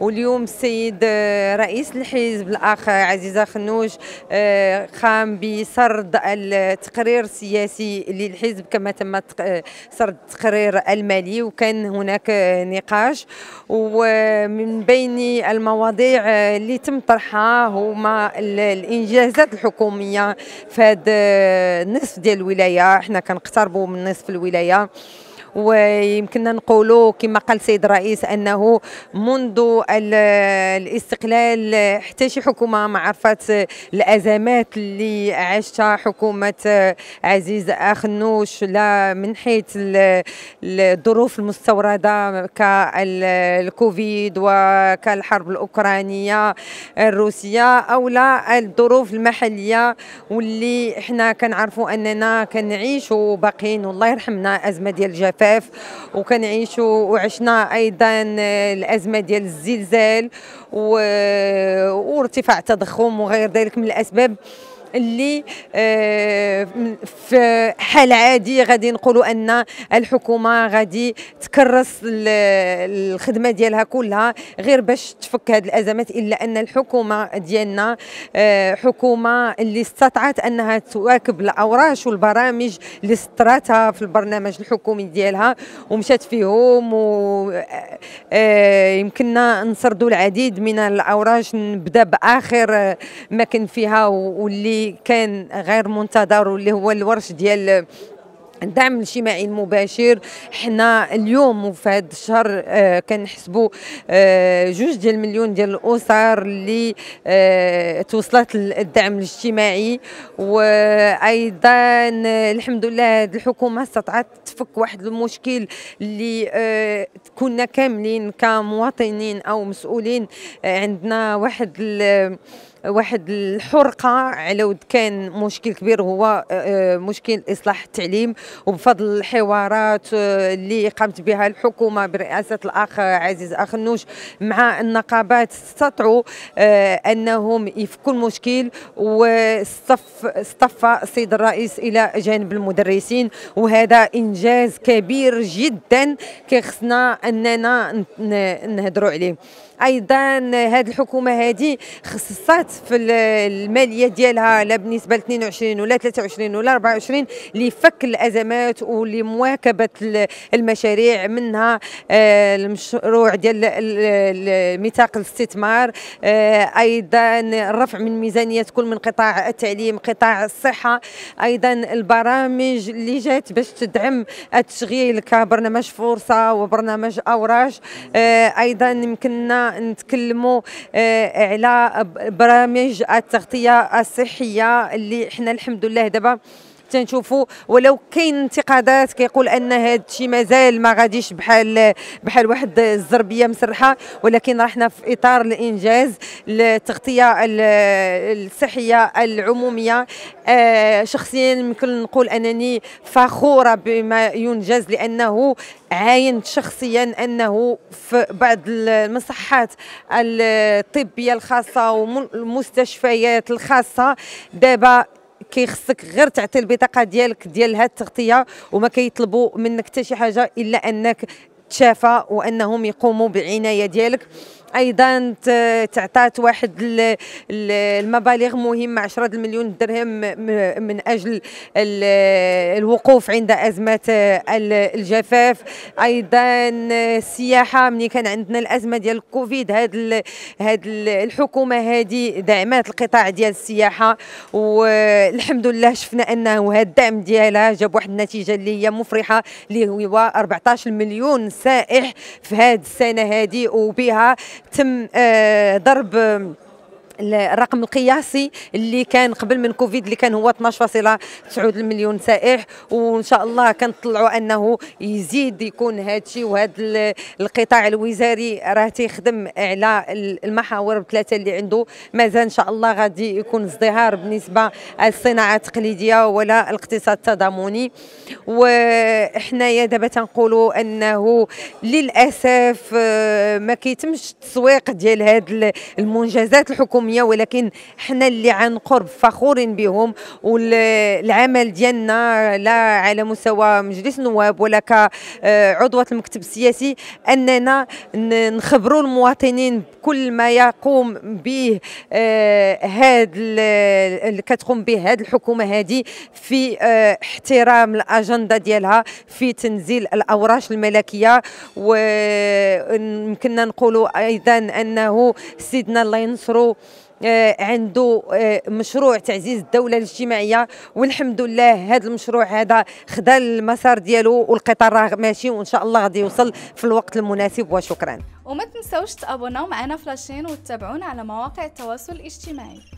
واليوم السيد آه، رئيس الحزب الاخ عزيزه خنوج آه، قام بسرد التقرير السياسي للحزب كما تم آه، سرد التقرير المالي وكان هناك نقاش ومن بين المواضيع اللي تم طرحها هما الانجازات الحكوميه في هذا النصف ديال الولايه احنا كنقتربوا من نصف الولايه ويمكننا نقولوا كما قال السيد الرئيس انه منذ الاستقلال حتى شي حكومه ما عرفت الازمات اللي عاشتها حكومه عزيز اخنوش لا من حيث الظروف المستورده كالكوفيد وكالحرب الاوكرانيه الروسيه او لا الظروف المحليه واللي احنا كنعرفوا اننا كنعيشوا باقيين والله يرحمنا ازمه ديال الجفاف بزاف وكنعيشوا وعشنا ايضا آه، الازمه ديال الزلزال وارتفاع التضخم وغير ذلك من الاسباب اللي آه، في حال عادي غادي نقولوا ان الحكومه غادي تكرس الخدمه ديالها كلها غير باش تفك هذه الازمات الا ان الحكومه ديالنا آه، حكومه اللي استطعت انها تواكب الاوراش والبرامج اللي سطراتها في البرنامج الحكومي ديالها ومشات فيهم و آه، يمكننا نسردوا العديد من الاوراش نبدا باخر ما كان فيها واللي اللي كان غير منتظر واللي هو الورش ديال الدعم الاجتماعي المباشر حنا اليوم وفي هذا الشهر آه، كنحسبوا آه، جوج ديال المليون ديال الاسر اللي آه، توصلت للدعم الاجتماعي وايضا الحمد لله هذه الحكومه استطاعت تفك واحد المشكل اللي كنا كاملين كمواطنين او مسؤولين عندنا واحد واحد الحرقه على ود كان مشكل كبير هو آه، آه، مشكل اصلاح التعليم وبفضل الحوارات آه، اللي قامت بها الحكومه برئاسه الاخ عزيز اخنوش مع النقابات استطعوا انهم يفكوا المشكل وصف اصطف السيد الرئيس الى جانب المدرسين وهذا انجاز كبير جدا كيخصنا اننا نهضروا عليه ايضا هذه الحكومه هذه خصصات الفروقات في الماليه ديالها لا بالنسبه ل 22 ولا 23 ولا 24 لفك الازمات ولمواكبه المشاريع منها آه، المشروع ديال الميثاق الاستثمار آه، ايضا الرفع من ميزانيه كل من قطاع التعليم قطاع الصحه ايضا البرامج اللي جات باش تدعم التشغيل كبرنامج فرصه وبرنامج اوراش آه، ايضا يمكننا نتكلموا على برامج برامج التغطيه الصحيه اللي احنا الحمد لله دابا تنشوفوا ولو كاين انتقادات كيقول ان هذا الشيء مازال ما غاديش بحال بحال واحد الزربيه مسرحه ولكن رحنا في اطار الانجاز التغطيه الصحيه العموميه آه، شخصيا يمكن نقول انني فخوره بما ينجز لانه عاينت شخصيا انه في بعض المصحات الطبيه الخاصه والمستشفيات الخاصه دابا كيخصك غير تعطي البطاقه ديالك ديال هاد التغطيه وما كيطلبوا منك حتى شي حاجه الا انك تشافى وانهم يقوموا بعنايه ديالك ايضا تعطات واحد المبالغ مهمه 10 مليون درهم من اجل الوقوف عند ازمه آه، الجفاف ايضا آه، السياحه ملي كان عندنا الازمه ديال الكوفيد هاد هاد الحكومه هذه دعمات القطاع ديال السياحه والحمد لله شفنا انه هاد الدعم ديالها جاب واحد النتيجه اللي هي مفرحه اللي هو 14 مليون سائح في هاد السنه هذه وبها تم آه، ضرب الرقم القياسي اللي كان قبل من كوفيد اللي كان هو 12.9 مليون سائح وان شاء الله كنطلعوا انه يزيد يكون هذا الشيء وهذا القطاع الوزاري راه تيخدم على المحاور بثلاثه اللي عنده مازال ان شاء الله غادي يكون ازدهار بالنسبه للصناعه التقليديه ولا الاقتصاد التضامني وحنايا دابا تنقولوا انه للاسف آه، ما كيتمش التسويق ديال هذه المنجزات الحكوميه الحكوميه ولكن حنا اللي عن قرب فخورين بهم والعمل ديالنا لا على مستوى مجلس النواب ولا كعضوه المكتب السياسي اننا نخبروا المواطنين بكل ما يقوم به آه، هاد اللي كتقوم به هاد الحكومه هذه في آه، احترام الاجنده ديالها في تنزيل الاوراش الملكيه ويمكننا نقولوا ايضا انه سيدنا الله ينصرو آه، عنده آه، مشروع تعزيز الدوله الاجتماعيه والحمد لله هذا المشروع هذا خدا المسار ديالو والقطار راه ماشي وان شاء الله غادي يوصل في الوقت المناسب وشكرا وما تنساوش تابوناو معنا في لاشين وتتابعونا على مواقع التواصل الاجتماعي